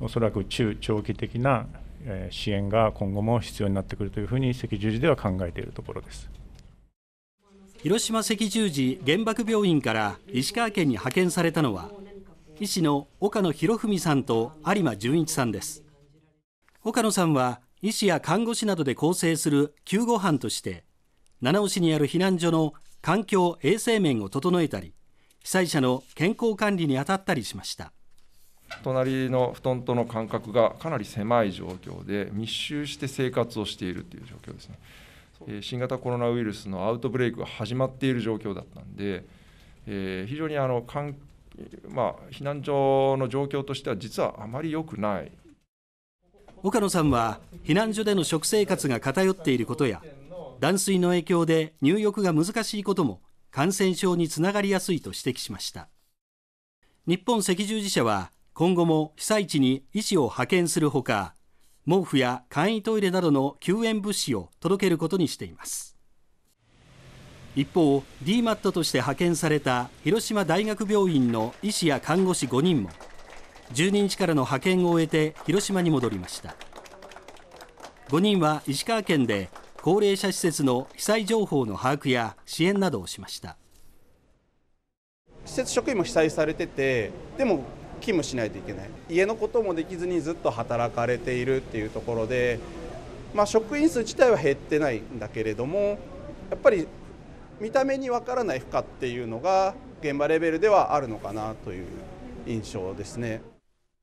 おそらく中長期的な支援が今後も必要になってくるというふうに赤十字では考えているところです広島赤十字原爆病院から石川県に派遣されたのは医師の岡野博文さんと有馬純一さんです岡野さんは医師や看護師などで構成する救護班として七尾市にある避難所の環境衛生面を整えたり被災者の健康管理に当たったりしました隣の布団との間隔がかなり狭い状況で密集して生活をしているという状況ですね、えー、新型コロナウイルスのアウトブレイクが始まっている状況だったんで、えー、非常にあのかん、まあ、避難所の状況としては実はあまり良くない岡野さんは避難所での食生活が偏っていることや断水の影響で入浴が難しいことも感染症につながりやすいと指摘しました日本赤十字社は今後も被災地に医師を派遣するほか毛布や簡易トイレなどの救援物資を届けることにしています一方 DMAT として派遣された広島大学病院の医師や看護師5人も12日からの派遣を終えて広島に戻りました5人は石川県で高齢者施設の被災情報の把握や支援などをしました施設職員も被災されててでも勤務しないといけない家のこともできずにずっと働かれているっていうところで、まあ、職員数自体は減ってないんだけれどもやっぱり見た目にわからない負荷っていうのが現場レベルではあるのかなという印象ですね。